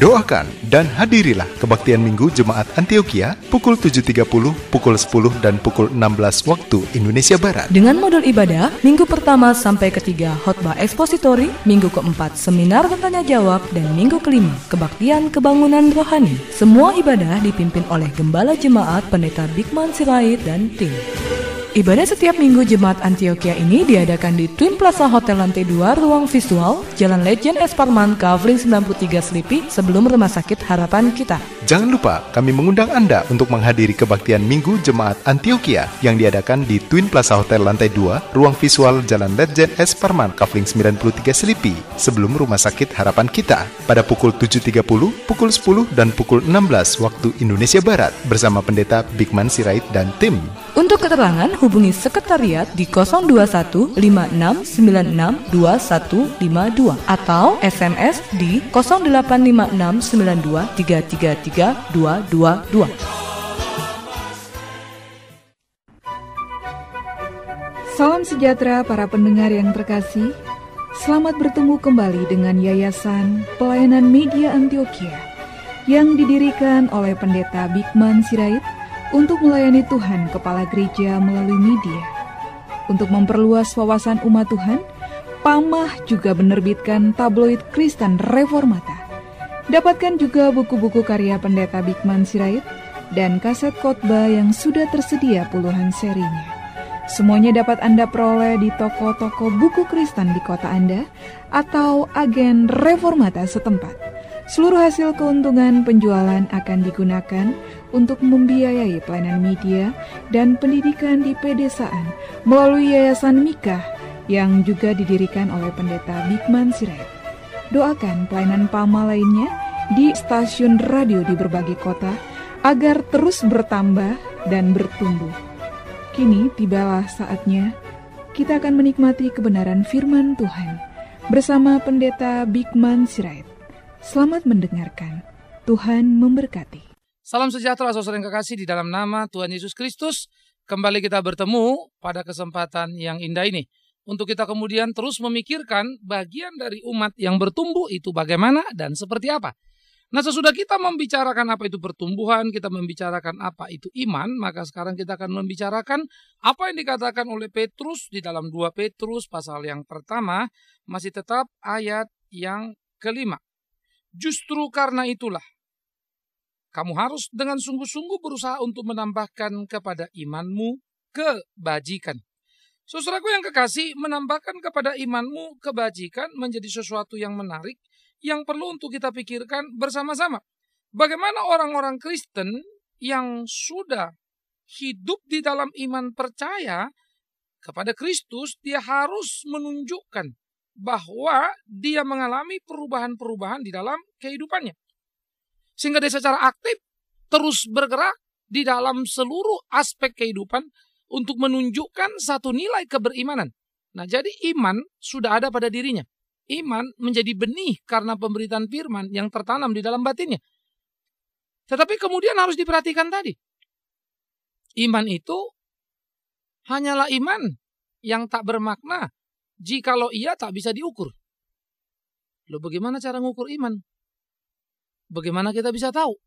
Doakan dan hadirilah kebaktian Minggu Jemaat Antioquia pukul 7.30, pukul 10 dan pukul 16 waktu Indonesia Barat. Dengan modul ibadah, minggu pertama sampai ketiga khotbah ekspositori, minggu keempat seminar tanya jawab dan minggu kelima kebaktian kebangunan rohani. Semua ibadah dipimpin oleh Gembala Jemaat Pendeta Bikman Sirait dan tim. Ibadah setiap minggu Jemaat Antioquia ini diadakan di Twin Plaza Hotel Lantai 2 Ruang Visual, Jalan Legend Esparman, Kavling 93 Slipi sebelum Rumah Sakit Harapan Kita. Jangan lupa, kami mengundang Anda untuk menghadiri kebaktian Minggu Jemaat Antioquia yang diadakan di Twin Plaza Hotel lantai 2, ruang visual Jalan Letjen S. Parman, Kavling 93 Selipi, sebelum Rumah Sakit Harapan Kita, pada pukul 7.30, pukul 10, dan pukul 16 waktu Indonesia Barat, bersama Pendeta Bigman Sirait dan tim. Untuk keterangan, hubungi Sekretariat di 021 5696 2152 atau SMS di 085692333 3222. Salam sejahtera para pendengar yang terkasih. Selamat bertemu kembali dengan Yayasan Pelayanan Media Antioquia yang didirikan oleh Pendeta Bigman Sirait untuk melayani Tuhan Kepala Gereja melalui media. Untuk memperluas wawasan umat Tuhan, Pamah juga menerbitkan tabloid Kristen Reformata Dapatkan juga buku-buku karya pendeta Bikman Sirait dan kaset khotbah yang sudah tersedia puluhan serinya. Semuanya dapat Anda peroleh di toko-toko buku Kristen di kota Anda atau agen reformata setempat. Seluruh hasil keuntungan penjualan akan digunakan untuk membiayai pelayanan media dan pendidikan di pedesaan melalui Yayasan Mika yang juga didirikan oleh pendeta Bikman Sirait doakan pelayanan Pama lainnya di stasiun radio di berbagai kota agar terus bertambah dan bertumbuh. Kini tibalah saatnya kita akan menikmati kebenaran firman Tuhan bersama Pendeta Bigman Sirait. Selamat mendengarkan. Tuhan memberkati. Salam sejahtera saudara yang kekasih di dalam nama Tuhan Yesus Kristus. Kembali kita bertemu pada kesempatan yang indah ini untuk kita kemudian terus memikirkan bagian dari umat yang bertumbuh itu bagaimana dan seperti apa. Nah sesudah kita membicarakan apa itu pertumbuhan, kita membicarakan apa itu iman, maka sekarang kita akan membicarakan apa yang dikatakan oleh Petrus di dalam dua Petrus pasal yang pertama, masih tetap ayat yang kelima. Justru karena itulah, kamu harus dengan sungguh-sungguh berusaha untuk menambahkan kepada imanmu kebajikan Saudaraku yang kekasih, menambahkan kepada imanmu kebajikan menjadi sesuatu yang menarik yang perlu untuk kita pikirkan bersama-sama. Bagaimana orang-orang Kristen yang sudah hidup di dalam iman percaya kepada Kristus, dia harus menunjukkan bahwa dia mengalami perubahan-perubahan di dalam kehidupannya. Sehingga dia secara aktif terus bergerak di dalam seluruh aspek kehidupan untuk menunjukkan satu nilai keberimanan. Nah, jadi iman sudah ada pada dirinya. Iman menjadi benih karena pemberitaan firman yang tertanam di dalam batinnya. Tetapi kemudian harus diperhatikan tadi. Iman itu hanyalah iman yang tak bermakna jikalau ia tak bisa diukur. Loh bagaimana cara mengukur iman? Bagaimana kita bisa tahu?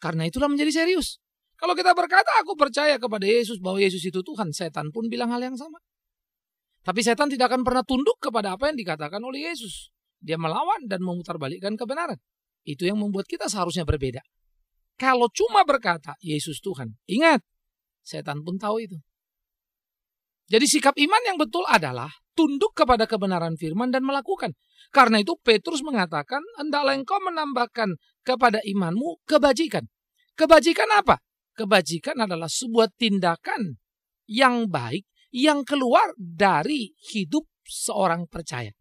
Karena itulah menjadi serius. Kalau kita berkata aku percaya kepada Yesus bahwa Yesus itu Tuhan, setan pun bilang hal yang sama. Tapi setan tidak akan pernah tunduk kepada apa yang dikatakan oleh Yesus. Dia melawan dan memutarbalikkan kebenaran. Itu yang membuat kita seharusnya berbeda. Kalau cuma berkata Yesus Tuhan, ingat, setan pun tahu itu. Jadi sikap iman yang betul adalah tunduk kepada kebenaran firman dan melakukan. Karena itu Petrus mengatakan, hendaklah engkau menambahkan kepada imanmu kebajikan. Kebajikan apa? Kebajikan adalah sebuah tindakan yang baik yang keluar dari hidup seorang percaya.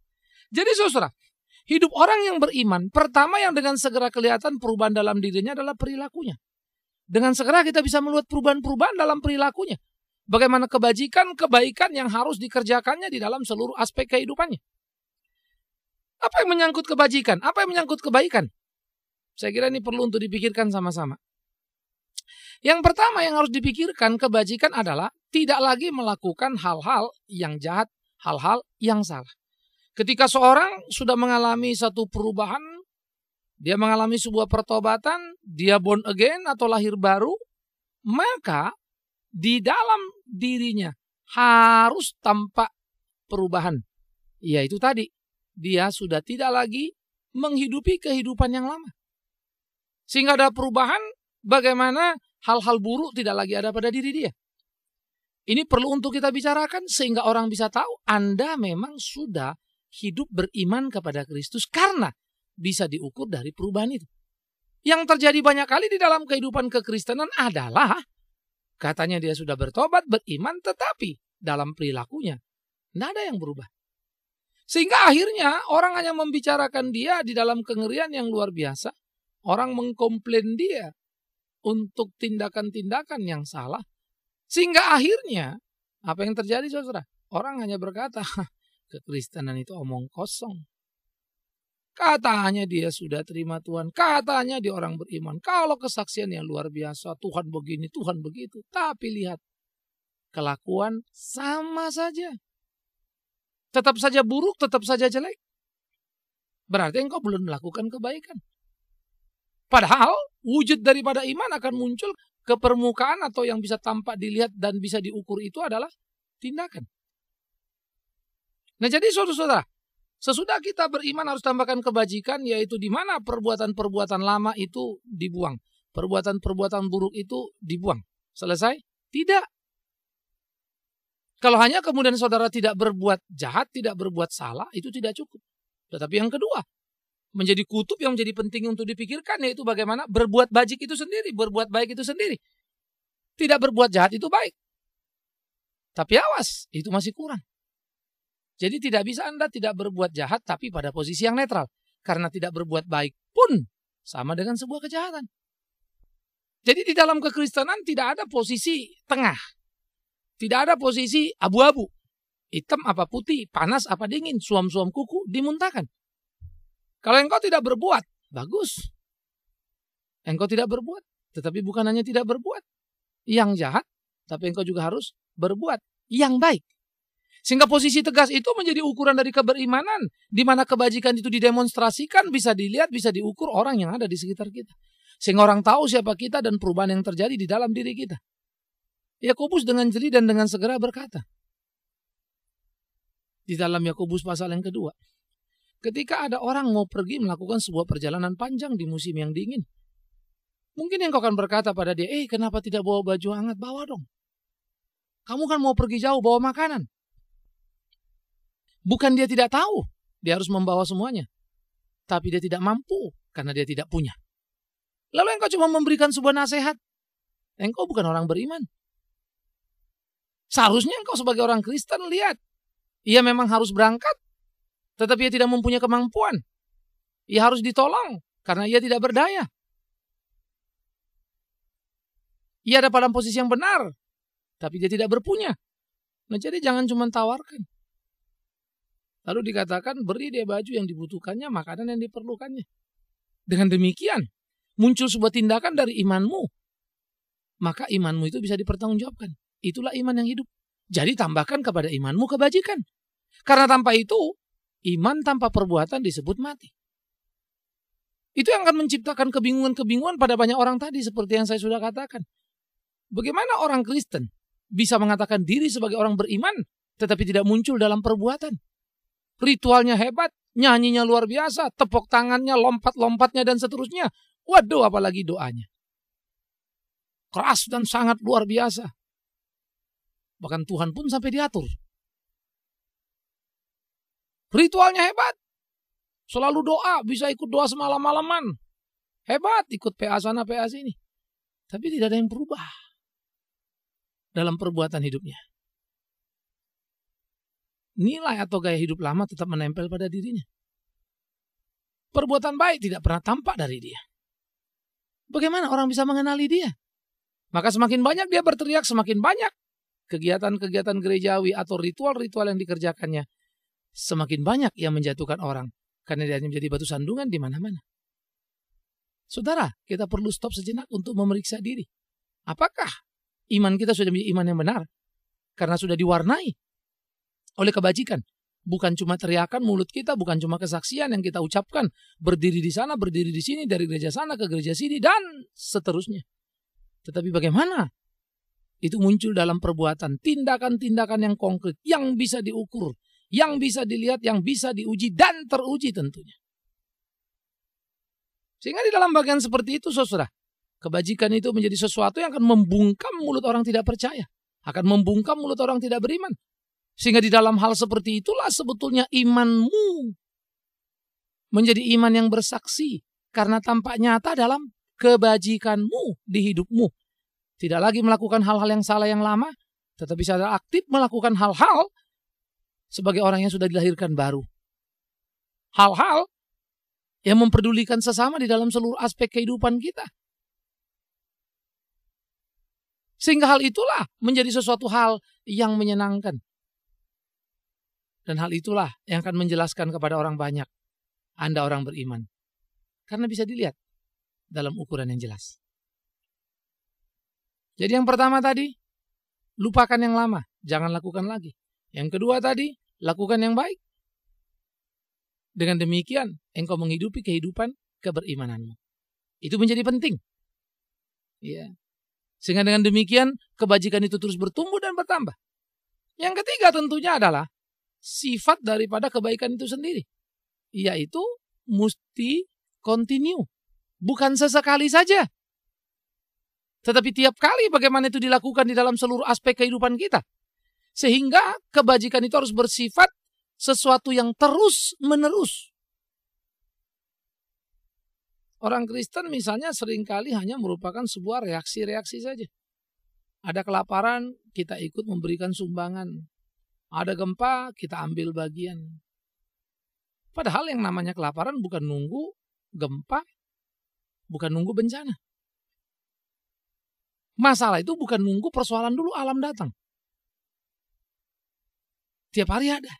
Jadi saudara, hidup orang yang beriman, pertama yang dengan segera kelihatan perubahan dalam dirinya adalah perilakunya. Dengan segera kita bisa melihat perubahan-perubahan dalam perilakunya. Bagaimana kebajikan, kebaikan yang harus dikerjakannya di dalam seluruh aspek kehidupannya. Apa yang menyangkut kebajikan? Apa yang menyangkut kebaikan? Saya kira ini perlu untuk dipikirkan sama-sama. Yang pertama yang harus dipikirkan kebajikan adalah tidak lagi melakukan hal-hal yang jahat, hal-hal yang salah. Ketika seorang sudah mengalami satu perubahan, dia mengalami sebuah pertobatan, dia born again atau lahir baru, maka di dalam dirinya harus tampak perubahan. Yaitu tadi, dia sudah tidak lagi menghidupi kehidupan yang lama. Sehingga ada perubahan bagaimana hal-hal buruk tidak lagi ada pada diri dia. Ini perlu untuk kita bicarakan sehingga orang bisa tahu Anda memang sudah hidup beriman kepada Kristus karena bisa diukur dari perubahan itu. Yang terjadi banyak kali di dalam kehidupan kekristenan adalah katanya dia sudah bertobat, beriman tetapi dalam perilakunya tidak ada yang berubah. Sehingga akhirnya orang hanya membicarakan dia di dalam kengerian yang luar biasa. Orang mengkomplain dia untuk tindakan-tindakan yang salah sehingga akhirnya apa yang terjadi saudara? Orang hanya berkata kekristenan itu omong kosong. Katanya dia sudah terima Tuhan, katanya dia orang beriman. Kalau kesaksian yang luar biasa, Tuhan begini, Tuhan begitu. Tapi lihat, kelakuan sama saja. Tetap saja buruk, tetap saja jelek. Berarti engkau belum melakukan kebaikan. Padahal wujud daripada iman akan muncul ke permukaan atau yang bisa tampak dilihat dan bisa diukur itu adalah tindakan. Nah jadi saudara-saudara, sesudah kita beriman harus tambahkan kebajikan yaitu di mana perbuatan-perbuatan lama itu dibuang. Perbuatan-perbuatan buruk itu dibuang. Selesai? Tidak. Kalau hanya kemudian saudara tidak berbuat jahat, tidak berbuat salah, itu tidak cukup. Tetapi yang kedua, menjadi kutub yang menjadi penting untuk dipikirkan yaitu bagaimana berbuat bajik itu sendiri, berbuat baik itu sendiri. Tidak berbuat jahat itu baik. Tapi awas, itu masih kurang. Jadi tidak bisa Anda tidak berbuat jahat tapi pada posisi yang netral. Karena tidak berbuat baik pun sama dengan sebuah kejahatan. Jadi di dalam kekristenan tidak ada posisi tengah. Tidak ada posisi abu-abu. Hitam apa putih, panas apa dingin, suam-suam kuku, dimuntahkan. Kalau engkau tidak berbuat, bagus. Engkau tidak berbuat, tetapi bukan hanya tidak berbuat. Yang jahat, tapi engkau juga harus berbuat yang baik. Sehingga posisi tegas itu menjadi ukuran dari keberimanan. Di mana kebajikan itu didemonstrasikan, bisa dilihat, bisa diukur orang yang ada di sekitar kita. Sehingga orang tahu siapa kita dan perubahan yang terjadi di dalam diri kita. Yakobus dengan jeli dan dengan segera berkata. Di dalam Yakobus pasal yang kedua. Ketika ada orang mau pergi melakukan sebuah perjalanan panjang di musim yang dingin, mungkin yang kau akan berkata pada dia, "Eh, kenapa tidak bawa baju hangat? Bawa dong. Kamu kan mau pergi jauh, bawa makanan." Bukan dia tidak tahu, dia harus membawa semuanya. Tapi dia tidak mampu karena dia tidak punya. Lalu engkau cuma memberikan sebuah nasihat. Engkau bukan orang beriman. Seharusnya engkau sebagai orang Kristen lihat. Ia memang harus berangkat. Tetapi ia tidak mempunyai kemampuan. Ia harus ditolong karena ia tidak berdaya. Ia ada pada posisi yang benar, tapi dia tidak berpunya. Nah jadi jangan cuma tawarkan. Lalu dikatakan beri dia baju yang dibutuhkannya, makanan yang diperlukannya. Dengan demikian, muncul sebuah tindakan dari imanmu. Maka imanmu itu bisa dipertanggungjawabkan. Itulah iman yang hidup. Jadi tambahkan kepada imanmu kebajikan. Karena tanpa itu, iman tanpa perbuatan disebut mati. Itu yang akan menciptakan kebingungan-kebingungan pada banyak orang tadi seperti yang saya sudah katakan. Bagaimana orang Kristen bisa mengatakan diri sebagai orang beriman tetapi tidak muncul dalam perbuatan? Ritualnya hebat, nyanyinya luar biasa, tepok tangannya, lompat-lompatnya dan seterusnya. Waduh apalagi doanya. Keras dan sangat luar biasa. Bahkan Tuhan pun sampai diatur Ritualnya hebat. Selalu doa, bisa ikut doa semalam-malaman. Hebat ikut PA sana, PA sini. Tapi tidak ada yang berubah dalam perbuatan hidupnya. Nilai atau gaya hidup lama tetap menempel pada dirinya. Perbuatan baik tidak pernah tampak dari dia. Bagaimana orang bisa mengenali dia? Maka semakin banyak dia berteriak, semakin banyak kegiatan-kegiatan gerejawi atau ritual-ritual yang dikerjakannya semakin banyak yang menjatuhkan orang karena dia menjadi batu sandungan di mana-mana. Saudara, kita perlu stop sejenak untuk memeriksa diri. Apakah iman kita sudah menjadi iman yang benar? Karena sudah diwarnai oleh kebajikan. Bukan cuma teriakan mulut kita, bukan cuma kesaksian yang kita ucapkan. Berdiri di sana, berdiri di sini, dari gereja sana ke gereja sini, dan seterusnya. Tetapi bagaimana itu muncul dalam perbuatan, tindakan-tindakan yang konkret, yang bisa diukur, yang bisa dilihat, yang bisa diuji dan teruji tentunya. Sehingga di dalam bagian seperti itu saudara, kebajikan itu menjadi sesuatu yang akan membungkam mulut orang tidak percaya, akan membungkam mulut orang tidak beriman. Sehingga di dalam hal seperti itulah sebetulnya imanmu menjadi iman yang bersaksi karena tampak nyata dalam kebajikanmu di hidupmu. Tidak lagi melakukan hal-hal yang salah yang lama, tetapi sadar aktif melakukan hal-hal sebagai orang yang sudah dilahirkan baru. Hal-hal yang memperdulikan sesama di dalam seluruh aspek kehidupan kita. Sehingga hal itulah menjadi sesuatu hal yang menyenangkan. Dan hal itulah yang akan menjelaskan kepada orang banyak. Anda orang beriman. Karena bisa dilihat dalam ukuran yang jelas. Jadi yang pertama tadi, lupakan yang lama, jangan lakukan lagi. Yang kedua tadi, lakukan yang baik. Dengan demikian, engkau menghidupi kehidupan keberimananmu. Itu menjadi penting. Ya. Sehingga dengan demikian, kebajikan itu terus bertumbuh dan bertambah. Yang ketiga tentunya adalah sifat daripada kebaikan itu sendiri. Yaitu mesti continue. Bukan sesekali saja. Tetapi tiap kali bagaimana itu dilakukan di dalam seluruh aspek kehidupan kita. Sehingga kebajikan itu harus bersifat sesuatu yang terus menerus. Orang Kristen misalnya seringkali hanya merupakan sebuah reaksi-reaksi saja. Ada kelaparan, kita ikut memberikan sumbangan. Ada gempa, kita ambil bagian. Padahal yang namanya kelaparan bukan nunggu gempa, bukan nunggu bencana. Masalah itu bukan nunggu persoalan dulu alam datang. Tiap hari ada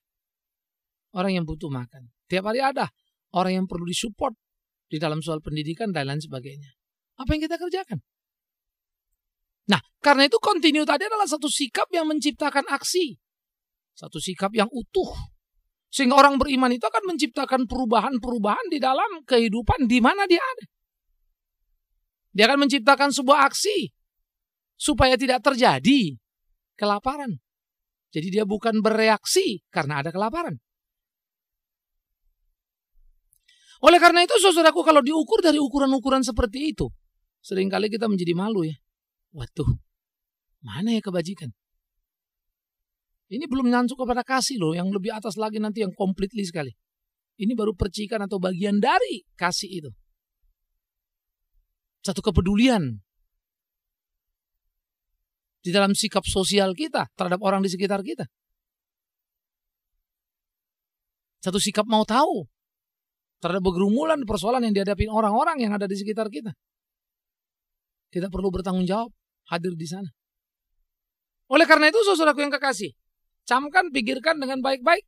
orang yang butuh makan. Tiap hari ada orang yang perlu disupport di dalam soal pendidikan dan lain sebagainya. Apa yang kita kerjakan? Nah, karena itu continue tadi adalah satu sikap yang menciptakan aksi. Satu sikap yang utuh. Sehingga orang beriman itu akan menciptakan perubahan-perubahan di dalam kehidupan di mana dia ada. Dia akan menciptakan sebuah aksi supaya tidak terjadi kelaparan. Jadi dia bukan bereaksi karena ada kelaparan. Oleh karena itu saudaraku kalau diukur dari ukuran-ukuran seperti itu. Seringkali kita menjadi malu ya. Waduh, mana ya kebajikan? Ini belum nyansuk kepada kasih loh, yang lebih atas lagi nanti yang completely sekali. Ini baru percikan atau bagian dari kasih itu. Satu kepedulian di dalam sikap sosial kita terhadap orang di sekitar kita. Satu sikap mau tahu terhadap bergerumulan persoalan yang dihadapi orang-orang yang ada di sekitar kita. Kita perlu bertanggung jawab hadir di sana. Oleh karena itu saudaraku yang kekasih, camkan, pikirkan dengan baik-baik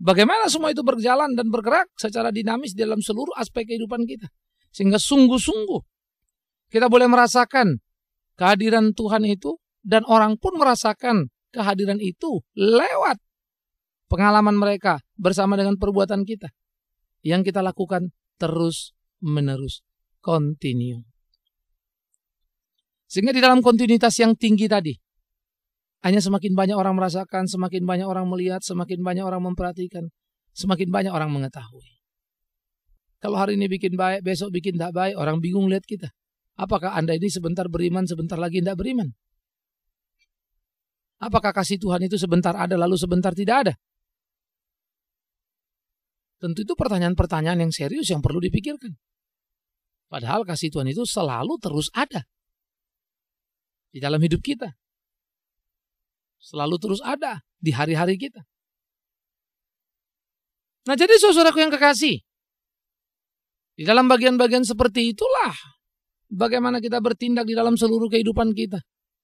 bagaimana semua itu berjalan dan bergerak secara dinamis dalam seluruh aspek kehidupan kita. Sehingga sungguh-sungguh kita boleh merasakan kehadiran Tuhan itu dan orang pun merasakan kehadiran itu lewat pengalaman mereka bersama dengan perbuatan kita yang kita lakukan terus menerus continue sehingga di dalam kontinuitas yang tinggi tadi hanya semakin banyak orang merasakan, semakin banyak orang melihat, semakin banyak orang memperhatikan, semakin banyak orang mengetahui. Kalau hari ini bikin baik, besok bikin tidak baik, orang bingung lihat kita. Apakah Anda ini sebentar beriman, sebentar lagi tidak beriman? Apakah kasih Tuhan itu sebentar ada lalu sebentar tidak ada? Tentu itu pertanyaan-pertanyaan yang serius yang perlu dipikirkan. Padahal kasih Tuhan itu selalu terus ada. Di dalam hidup kita. Selalu terus ada di hari-hari kita. Nah jadi saudaraku yang kekasih. Di dalam bagian-bagian seperti itulah bagaimana kita bertindak di dalam seluruh kehidupan kita.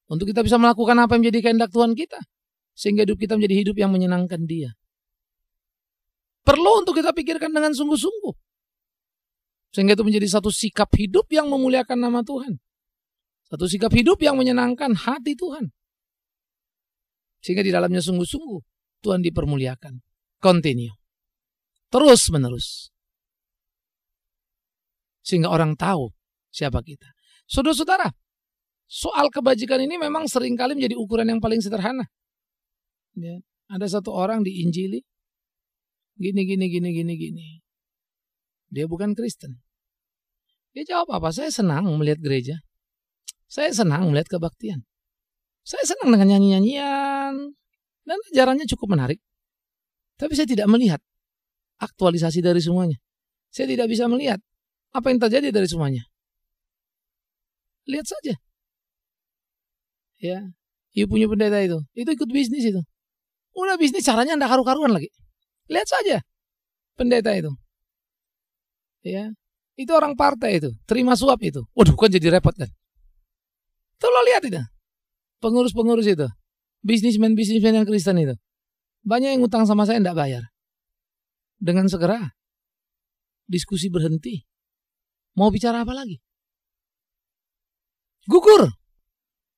Untuk kita bisa melakukan apa yang menjadi kehendak Tuhan kita. Sehingga hidup kita menjadi hidup yang menyenangkan dia. Perlu untuk kita pikirkan dengan sungguh-sungguh. Sehingga itu menjadi satu sikap hidup yang memuliakan nama Tuhan. Satu sikap hidup yang menyenangkan hati Tuhan. Sehingga di dalamnya sungguh-sungguh Tuhan dipermuliakan. Continue. Terus menerus. Sehingga orang tahu siapa kita. Saudara-saudara, soal kebajikan ini memang seringkali menjadi ukuran yang paling sederhana. Ya. Ada satu orang di Injili gini, gini, gini, gini, gini. Dia bukan Kristen. Dia jawab apa? Saya senang melihat gereja. Saya senang melihat kebaktian. Saya senang dengan nyanyi-nyanyian. Dan ajarannya cukup menarik. Tapi saya tidak melihat aktualisasi dari semuanya. Saya tidak bisa melihat apa yang terjadi dari semuanya. Lihat saja ya ibu punya pendeta itu itu ikut bisnis itu udah bisnis caranya anda karu-karuan lagi lihat saja pendeta itu ya itu orang partai itu terima suap itu waduh kan jadi repot kan tuh lo lihat itu pengurus-pengurus itu bisnismen bisnismen yang Kristen itu banyak yang utang sama saya tidak bayar dengan segera diskusi berhenti mau bicara apa lagi gugur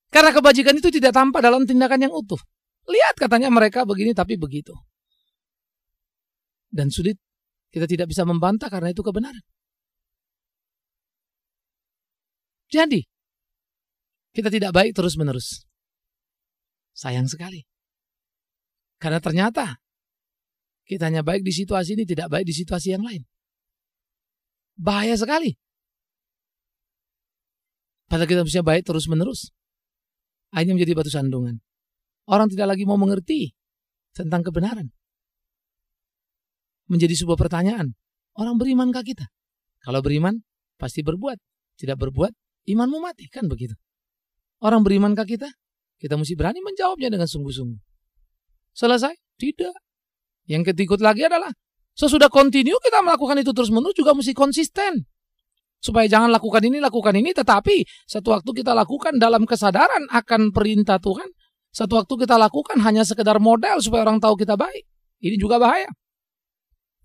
karena kebajikan itu tidak tampak dalam tindakan yang utuh. Lihat katanya mereka begini tapi begitu. Dan sulit kita tidak bisa membantah karena itu kebenaran. Jadi, kita tidak baik terus-menerus. Sayang sekali. Karena ternyata kita hanya baik di situasi ini, tidak baik di situasi yang lain. Bahaya sekali. Padahal kita harusnya baik terus-menerus. Akhirnya menjadi batu sandungan. Orang tidak lagi mau mengerti tentang kebenaran. Menjadi sebuah pertanyaan. Orang berimankah kita? Kalau beriman, pasti berbuat. Tidak berbuat, imanmu mati. Kan begitu. Orang berimankah kita? Kita mesti berani menjawabnya dengan sungguh-sungguh. Selesai? Tidak. Yang ketikut lagi adalah sesudah continue kita melakukan itu terus-menerus juga mesti konsisten supaya jangan lakukan ini, lakukan ini, tetapi satu waktu kita lakukan dalam kesadaran akan perintah Tuhan, satu waktu kita lakukan hanya sekedar model supaya orang tahu kita baik. Ini juga bahaya.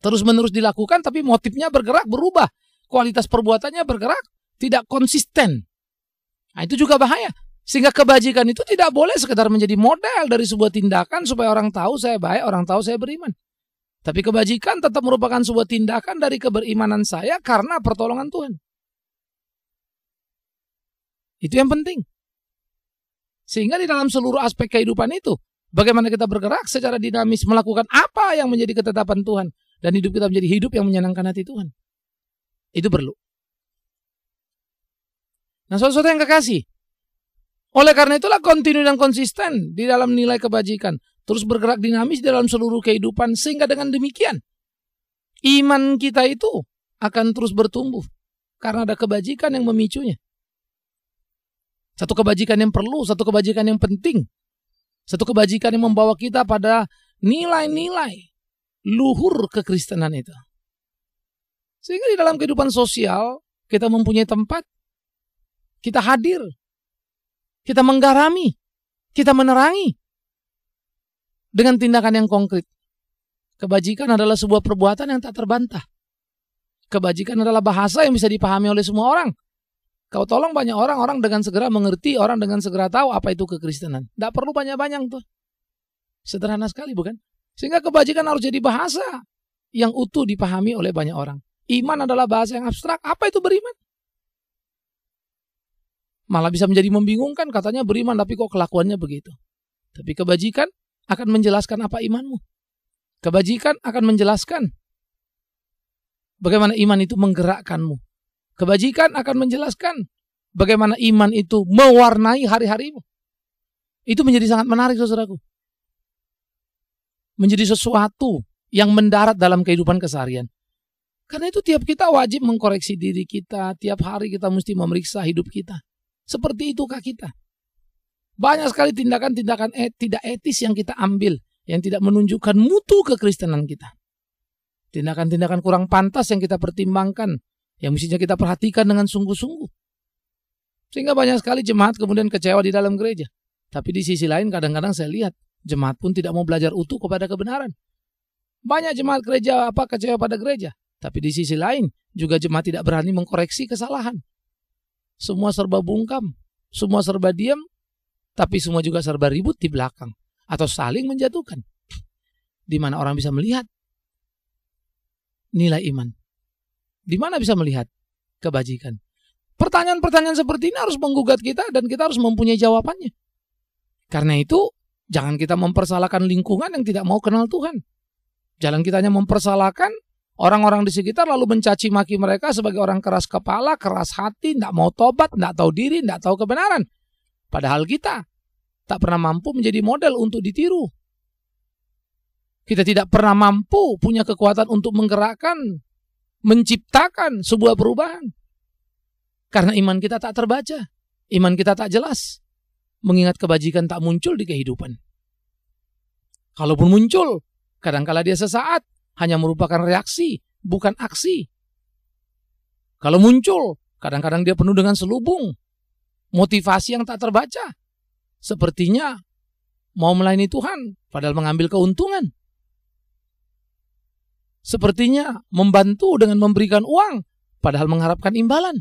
Terus-menerus dilakukan tapi motifnya bergerak, berubah. Kualitas perbuatannya bergerak, tidak konsisten. Nah, itu juga bahaya. Sehingga kebajikan itu tidak boleh sekedar menjadi model dari sebuah tindakan supaya orang tahu saya baik, orang tahu saya beriman. Tapi kebajikan tetap merupakan sebuah tindakan dari keberimanan saya karena pertolongan Tuhan. Itu yang penting. Sehingga di dalam seluruh aspek kehidupan itu, bagaimana kita bergerak secara dinamis melakukan apa yang menjadi ketetapan Tuhan dan hidup kita menjadi hidup yang menyenangkan hati Tuhan. Itu perlu. Nah, sesuatu yang kekasih, oleh karena itulah kontinu dan konsisten di dalam nilai kebajikan, terus bergerak dinamis di dalam seluruh kehidupan sehingga dengan demikian iman kita itu akan terus bertumbuh karena ada kebajikan yang memicunya. Satu kebajikan yang perlu, satu kebajikan yang penting. Satu kebajikan yang membawa kita pada nilai-nilai luhur kekristenan itu. Sehingga di dalam kehidupan sosial kita mempunyai tempat, kita hadir, kita menggarami, kita menerangi dengan tindakan yang konkret. Kebajikan adalah sebuah perbuatan yang tak terbantah. Kebajikan adalah bahasa yang bisa dipahami oleh semua orang. Kau tolong banyak orang, orang dengan segera mengerti, orang dengan segera tahu apa itu kekristenan. Tidak perlu banyak-banyak tuh. Sederhana sekali bukan? Sehingga kebajikan harus jadi bahasa yang utuh dipahami oleh banyak orang. Iman adalah bahasa yang abstrak. Apa itu beriman? Malah bisa menjadi membingungkan katanya beriman tapi kok kelakuannya begitu. Tapi kebajikan akan menjelaskan apa imanmu. Kebajikan akan menjelaskan bagaimana iman itu menggerakkanmu Kebajikan akan menjelaskan bagaimana iman itu mewarnai hari-harimu. Itu menjadi sangat menarik saudaraku. Menjadi sesuatu yang mendarat dalam kehidupan keseharian. Karena itu tiap kita wajib mengkoreksi diri kita, tiap hari kita mesti memeriksa hidup kita. Seperti itukah kita? Banyak sekali tindakan-tindakan et, tidak etis yang kita ambil, yang tidak menunjukkan mutu kekristenan kita. Tindakan-tindakan kurang pantas yang kita pertimbangkan, yang mestinya kita perhatikan dengan sungguh-sungguh. Sehingga banyak sekali jemaat kemudian kecewa di dalam gereja. Tapi di sisi lain kadang-kadang saya lihat jemaat pun tidak mau belajar utuh kepada kebenaran. Banyak jemaat gereja apa kecewa pada gereja, tapi di sisi lain juga jemaat tidak berani mengkoreksi kesalahan. Semua serba bungkam, semua serba diam, tapi semua juga serba ribut di belakang atau saling menjatuhkan. Di mana orang bisa melihat nilai iman. Di mana bisa melihat kebajikan? Pertanyaan-pertanyaan seperti ini harus menggugat kita dan kita harus mempunyai jawabannya. Karena itu, jangan kita mempersalahkan lingkungan yang tidak mau kenal Tuhan. Jalan kita hanya mempersalahkan orang-orang di sekitar lalu mencaci maki mereka sebagai orang keras kepala, keras hati, tidak mau tobat, tidak tahu diri, tidak tahu kebenaran. Padahal kita tak pernah mampu menjadi model untuk ditiru. Kita tidak pernah mampu punya kekuatan untuk menggerakkan menciptakan sebuah perubahan. Karena iman kita tak terbaca, iman kita tak jelas. Mengingat kebajikan tak muncul di kehidupan. Kalaupun muncul, kadangkala dia sesaat, hanya merupakan reaksi, bukan aksi. Kalau muncul, kadang-kadang dia penuh dengan selubung, motivasi yang tak terbaca. Sepertinya mau melayani Tuhan, padahal mengambil keuntungan. Sepertinya membantu dengan memberikan uang, padahal mengharapkan imbalan.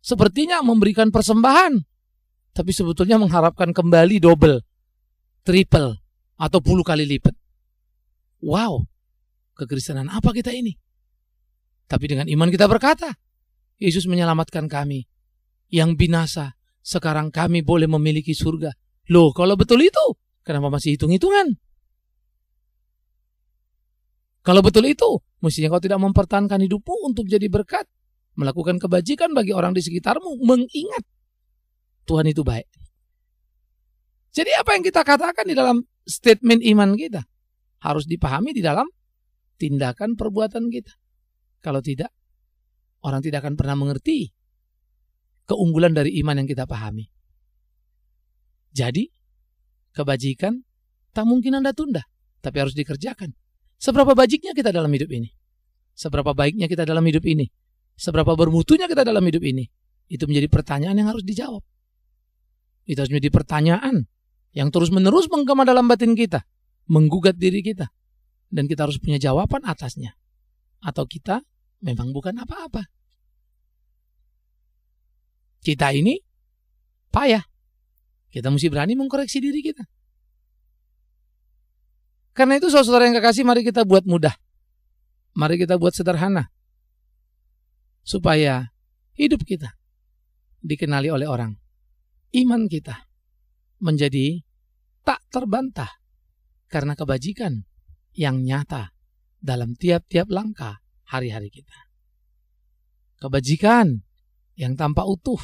Sepertinya memberikan persembahan, tapi sebetulnya mengharapkan kembali double, triple, atau puluh kali lipat. Wow, kekristenan apa kita ini? Tapi dengan iman kita berkata, Yesus menyelamatkan kami yang binasa. Sekarang kami boleh memiliki surga. Loh, kalau betul itu, kenapa masih hitung-hitungan? Kalau betul itu, mestinya kau tidak mempertahankan hidupmu untuk jadi berkat, melakukan kebajikan bagi orang di sekitarmu, mengingat Tuhan itu baik. Jadi apa yang kita katakan di dalam statement iman kita harus dipahami di dalam tindakan perbuatan kita. Kalau tidak, orang tidak akan pernah mengerti keunggulan dari iman yang kita pahami. Jadi, kebajikan tak mungkin Anda tunda, tapi harus dikerjakan. Seberapa bajiknya kita dalam hidup ini? Seberapa baiknya kita dalam hidup ini? Seberapa bermutunya kita dalam hidup ini? Itu menjadi pertanyaan yang harus dijawab. Itu harus menjadi pertanyaan yang terus-menerus menggema dalam batin kita, menggugat diri kita. Dan kita harus punya jawaban atasnya. Atau kita memang bukan apa-apa. Kita ini payah. Kita mesti berani mengkoreksi diri kita. Karena itu saudara yang kekasih mari kita buat mudah. Mari kita buat sederhana. Supaya hidup kita dikenali oleh orang. Iman kita menjadi tak terbantah karena kebajikan yang nyata dalam tiap-tiap langkah hari-hari kita. Kebajikan yang tampak utuh,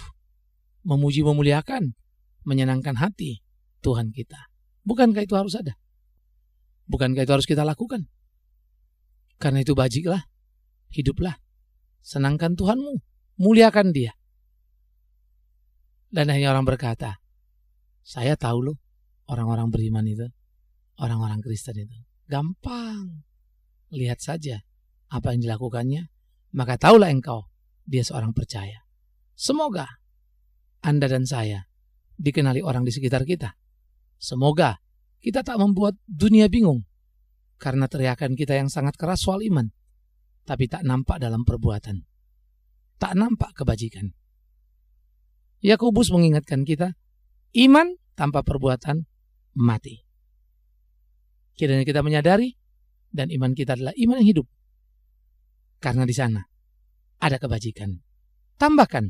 memuji memuliakan, menyenangkan hati Tuhan kita. Bukankah itu harus ada? Bukankah itu harus kita lakukan? Karena itu bajiklah, hiduplah, senangkan Tuhanmu, muliakan dia. Dan hanya orang berkata, saya tahu loh orang-orang beriman itu, orang-orang Kristen itu. Gampang, lihat saja apa yang dilakukannya, maka tahulah engkau dia seorang percaya. Semoga Anda dan saya dikenali orang di sekitar kita. Semoga kita tak membuat dunia bingung karena teriakan kita yang sangat keras soal iman, tapi tak nampak dalam perbuatan. Tak nampak kebajikan. Yakobus mengingatkan kita, iman tanpa perbuatan mati. Kiranya kita menyadari dan iman kita adalah iman yang hidup. Karena di sana ada kebajikan. Tambahkan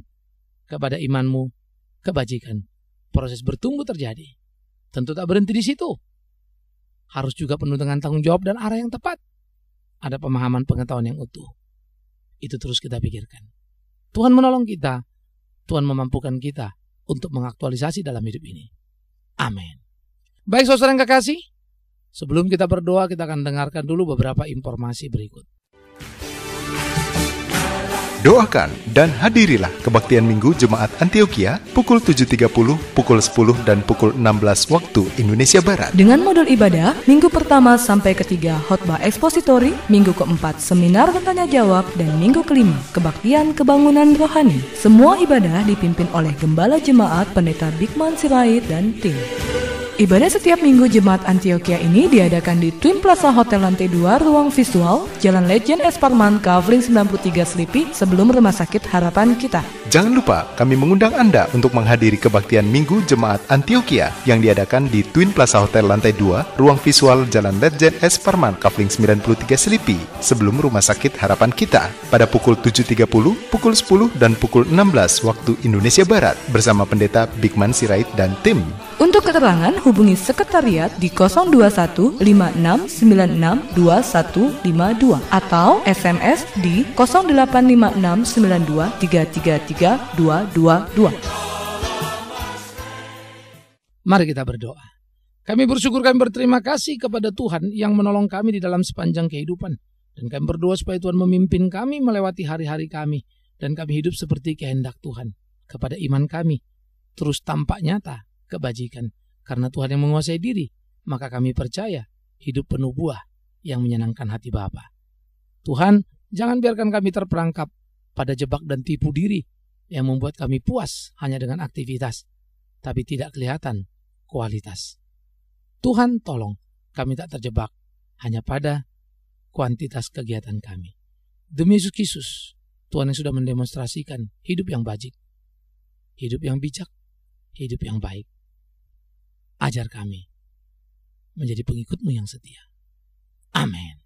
kepada imanmu kebajikan. Proses bertumbuh terjadi. Tentu tak berhenti di situ. Harus juga penuh dengan tanggung jawab dan arah yang tepat. Ada pemahaman pengetahuan yang utuh. Itu terus kita pikirkan. Tuhan menolong kita. Tuhan memampukan kita untuk mengaktualisasi dalam hidup ini. Amin. Baik saudara yang kekasih, sebelum kita berdoa kita akan dengarkan dulu beberapa informasi berikut. Doakan dan hadirilah kebaktian Minggu Jemaat Antioquia pukul 7.30, pukul 10 dan pukul 16 waktu Indonesia Barat. Dengan modul ibadah, minggu pertama sampai ketiga khotbah ekspositori, minggu keempat seminar bertanya jawab dan minggu kelima kebaktian kebangunan rohani. Semua ibadah dipimpin oleh Gembala Jemaat Pendeta Bigman Sirait dan tim. Ibadah setiap minggu jemaat Antioquia ini diadakan di Twin Plaza Hotel Lantai 2 Ruang Visual, Jalan Legend Esparman, Kavling 93 Selipi, sebelum Rumah Sakit Harapan Kita. Jangan lupa, kami mengundang Anda untuk menghadiri kebaktian Minggu Jemaat Antioquia yang diadakan di Twin Plaza Hotel Lantai 2, Ruang Visual Jalan Legend Esparman, Kavling 93 Selipi, sebelum Rumah Sakit Harapan Kita, pada pukul 7.30, pukul 10, dan pukul 16 waktu Indonesia Barat, bersama Pendeta Bigman Sirait dan tim. Untuk keterangan hubungi sekretariat di 02156962152 atau SMS di 085692333222. Mari kita berdoa. Kami bersyukur kami berterima kasih kepada Tuhan yang menolong kami di dalam sepanjang kehidupan. Dan kami berdoa supaya Tuhan memimpin kami melewati hari-hari kami. Dan kami hidup seperti kehendak Tuhan. Kepada iman kami. Terus tampak nyata kebajikan. Karena Tuhan yang menguasai diri, maka kami percaya hidup penuh buah yang menyenangkan hati Bapa. Tuhan, jangan biarkan kami terperangkap pada jebak dan tipu diri yang membuat kami puas hanya dengan aktivitas, tapi tidak kelihatan kualitas. Tuhan tolong kami tak terjebak hanya pada kuantitas kegiatan kami. Demi Yesus Kristus, Tuhan yang sudah mendemonstrasikan hidup yang bajik, hidup yang bijak, hidup yang baik ajar kami menjadi pengikutmu yang setia. Amin.